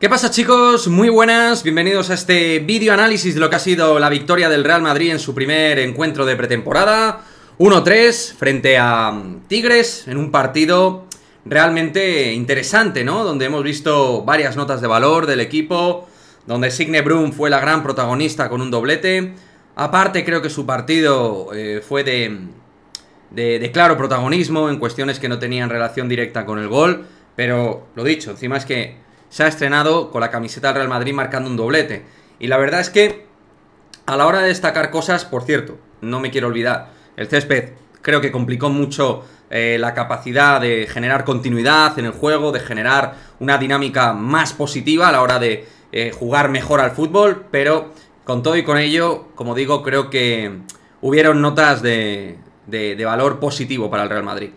¿Qué pasa chicos? Muy buenas, bienvenidos a este vídeo análisis de lo que ha sido la victoria del Real Madrid en su primer encuentro de pretemporada 1-3 frente a mm, Tigres en un partido realmente interesante, ¿no? Donde hemos visto varias notas de valor del equipo, donde Signe Brum fue la gran protagonista con un doblete aparte creo que su partido eh, fue mm, de claro protagonismo en cuestiones que no tenían relación directa con el gol, pero lo dicho, encima es que se ha estrenado con la camiseta del Real Madrid marcando un doblete. Y la verdad es que a la hora de destacar cosas, por cierto, no me quiero olvidar, el césped creo que complicó mucho eh, la capacidad de generar continuidad en el juego, de generar una dinámica más positiva a la hora de eh, jugar mejor al fútbol, pero con todo y con ello, como digo, creo que hubieron notas de, de valor positivo para el Real Madrid.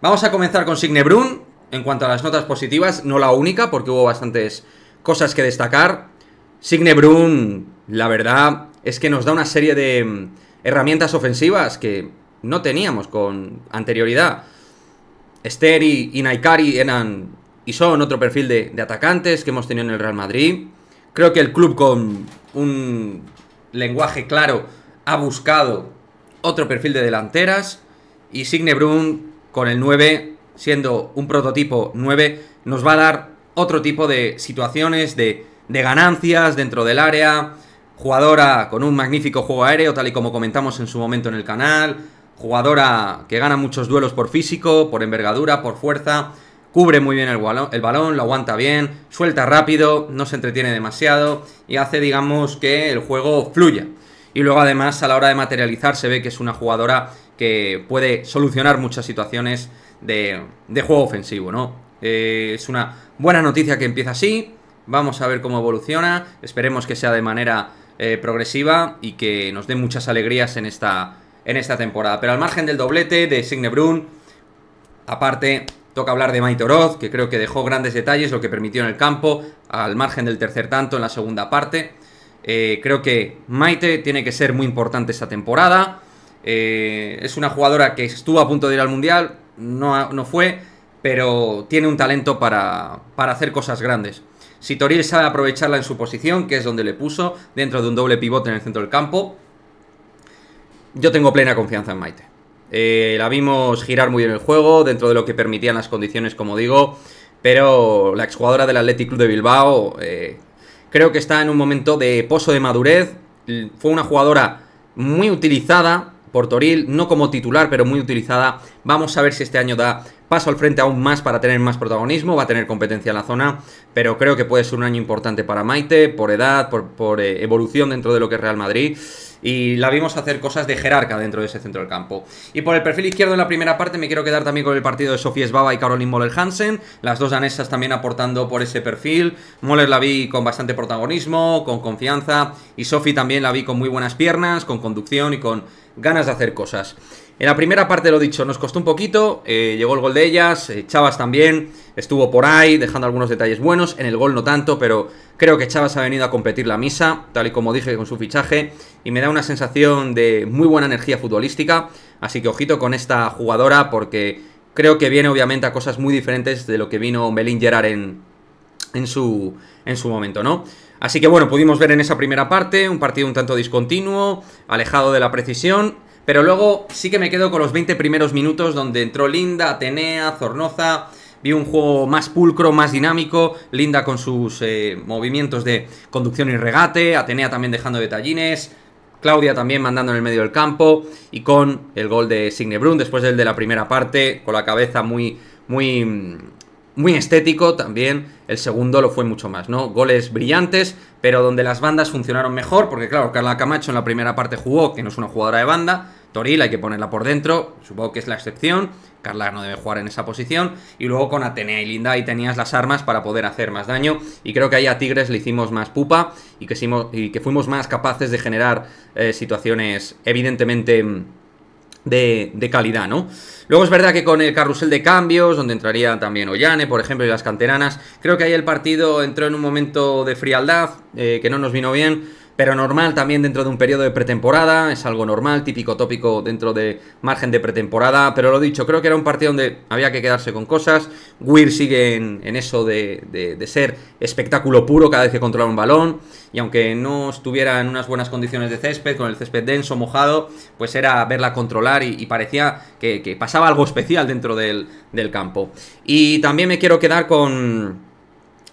Vamos a comenzar con Signe Brun, en cuanto a las notas positivas, no la única, porque hubo bastantes cosas que destacar. Signe Brun, la verdad, es que nos da una serie de mm, herramientas ofensivas que no teníamos con anterioridad. Esther y, Naikari eran y son otro perfil de, atacantes que hemos tenido en el Real Madrid. Creo que el club con un lenguaje claro ha buscado otro perfil de delanteras. Y Signe Brun con el 9 siendo un prototipo 9, nos va a dar otro tipo de situaciones, de, ganancias dentro del área, jugadora con un magnífico juego aéreo, tal y como comentamos en su momento en el canal, jugadora que gana muchos duelos por físico, por envergadura, por fuerza, cubre muy bien el balón, el balón, lo aguanta bien, suelta rápido, no se entretiene demasiado y hace, digamos, que el juego fluya. Y luego además a la hora de materializar se ve que es una jugadora que puede solucionar muchas situaciones de, juego ofensivo, ¿no? Eh, es una buena noticia que empieza así. Vamos a ver cómo evoluciona. Esperemos que sea de manera eh, progresiva y que nos dé muchas alegrías en esta, en esta temporada. Pero al margen del doblete de Signe Brun, aparte, toca hablar de Oroz que creo que dejó grandes detalles, lo que permitió en el campo, al margen del tercer tanto en la segunda parte. Eh, creo que Maite tiene que ser muy importante esta temporada. es una jugadora que estuvo a punto de ir al Mundial, no, fue, pero tiene un talento para, hacer cosas grandes. Si Toril sabe aprovecharla en su posición, que es donde le puso, dentro de un doble pivote en el centro del campo, yo tengo plena confianza en Maite. Eh, la vimos girar muy bien el juego, dentro de lo que permitían las condiciones, como digo, pero la exjugadora del Athletic Club de Bilbao eh, creo que está en un momento de pozo de madurez. Fue una jugadora muy utilizada, por Toril, no como titular, pero muy utilizada. Vamos a ver si este año da paso al frente aún más para tener más protagonismo, va a tener competencia en la zona, pero creo que puede ser un año importante para Maite, por edad, por, eh, evolución dentro de lo que es Real Madrid y la vimos hacer cosas de jerarca dentro de ese centro del campo. Y por el perfil izquierdo en la primera parte me quiero quedar también con el partido de Sofía Esbaba y Caroline Moller Hansen, las dos danesas también aportando por ese perfil. Moller la vi con bastante protagonismo, con confianza y Sofía también la vi con muy buenas piernas, con conducción y con ganas de hacer cosas. En la primera parte lo dicho, nos costó un poquito, eh, llegó el gol de ellas, eh, Chavas también estuvo por ahí dejando algunos detalles buenos, en el gol no tanto, pero creo que Chavas ha venido a competir la misa, tal y como dije con su fichaje, y me da una sensación de muy buena energía futbolística, así que ojito con esta jugadora porque creo que viene obviamente a cosas muy diferentes de lo que vino belín Gerard en, en, su, en su momento, ¿no? Así que bueno, pudimos ver en esa primera parte un partido un tanto discontinuo, alejado de la precisión, pero luego sí que me quedo con los 20 primeros minutos donde entró Linda, Atenea, Zornoza. Vi un juego más pulcro, más dinámico. Linda con sus eh, movimientos de conducción y regate. Atenea también dejando detallines. Claudia también mandando en el medio del campo. Y con el gol de Signe Brun después del de la primera parte. Con la cabeza muy, muy muy estético también, el segundo lo fue mucho más, ¿no? Goles brillantes, pero donde las bandas funcionaron mejor, porque claro, Carla Camacho en la primera parte jugó, que no es una jugadora de banda, Toril hay que ponerla por dentro, supongo que es la excepción, Carla no debe jugar en esa posición, y luego con Atenea y Linda ahí tenías las armas para poder hacer más daño, y creo que ahí a Tigres le hicimos más pupa y que, fuimos más capaces de generar eh, situaciones evidentemente mm, de, calidad, ¿no? Luego es verdad que con el carrusel de cambios, donde entraría también Ollane, por ejemplo, y las canteranas, creo que ahí el partido entró en un momento de frialdad, eh, que no nos vino bien pero normal también dentro de un periodo de pretemporada, es algo normal, típico tópico dentro de margen de pretemporada, pero lo dicho, creo que era un partido donde había que quedarse con cosas, Weir sigue en, eso de, ser espectáculo puro cada vez que controla un balón, y aunque no estuviera en unas buenas condiciones de césped, con el césped denso, mojado, pues era verla controlar y, parecía que, pasaba algo especial dentro del, del campo. Y también me quiero quedar con,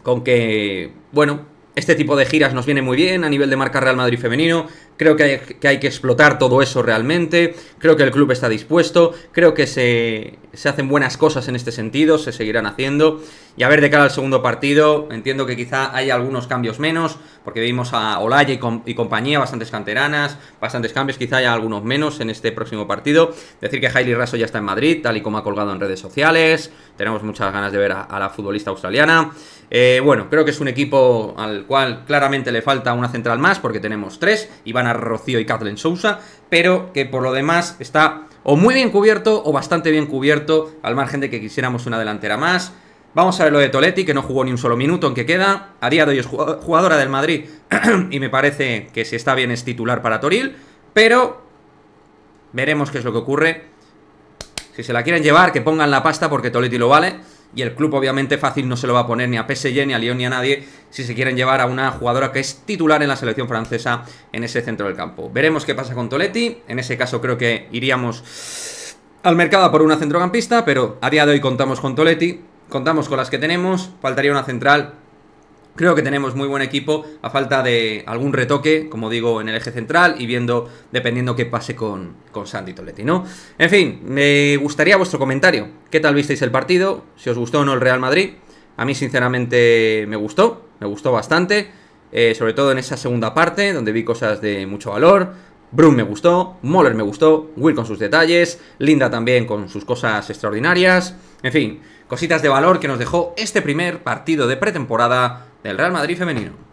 con que, bueno, este tipo de giras nos viene muy bien a nivel de marca Real Madrid femenino creo que hay, que explotar todo eso realmente, creo que el club está dispuesto, creo que se, hacen buenas cosas en este sentido, se seguirán haciendo, y a ver de cara al segundo partido, entiendo que quizá hay algunos cambios menos, porque vimos a Olaya y, compañía, bastantes canteranas, bastantes cambios, quizá haya algunos menos en este próximo partido, decir que Hailey Raso ya está en Madrid, tal y como ha colgado en redes sociales, tenemos muchas ganas de ver a, la futbolista australiana, eh, bueno, creo que es un equipo al cual claramente le falta una central más, porque tenemos tres, y van a Rocío y Kathleen Sousa, pero que por lo demás está o muy bien cubierto o bastante bien cubierto, al margen de que quisiéramos una delantera más. Vamos a ver lo de Toletti, que no jugó ni un solo minuto, en que queda. A día de hoy es jugadora del Madrid y me parece que si está bien es titular para Toril, pero veremos qué es lo que ocurre. Si se la quieren llevar, que pongan la pasta porque Toletti lo vale y el club obviamente fácil no se lo va a poner ni a PSG, ni a Lyon, ni a nadie si se quieren llevar a una jugadora que es titular en la selección francesa en ese centro del campo. Veremos qué pasa con Toletti, en ese caso creo que iríamos al mercado por una centrocampista, pero a día de hoy contamos con Toletti, contamos con las que tenemos, faltaría una central Creo que tenemos muy buen equipo a falta de algún retoque, como digo, en el eje central y viendo, dependiendo qué pase con, con Santi Toletti, ¿no? En fin, me gustaría vuestro comentario. ¿Qué tal visteis el partido? Si os gustó o no el Real Madrid. A mí, sinceramente, me gustó, me gustó bastante. Eh, sobre todo en esa segunda parte, donde vi cosas de mucho valor. Brun me gustó, Moller me gustó, Will con sus detalles, Linda también con sus cosas extraordinarias. En fin, Cositas de valor que nos dejó este primer partido de pretemporada del Real Madrid femenino.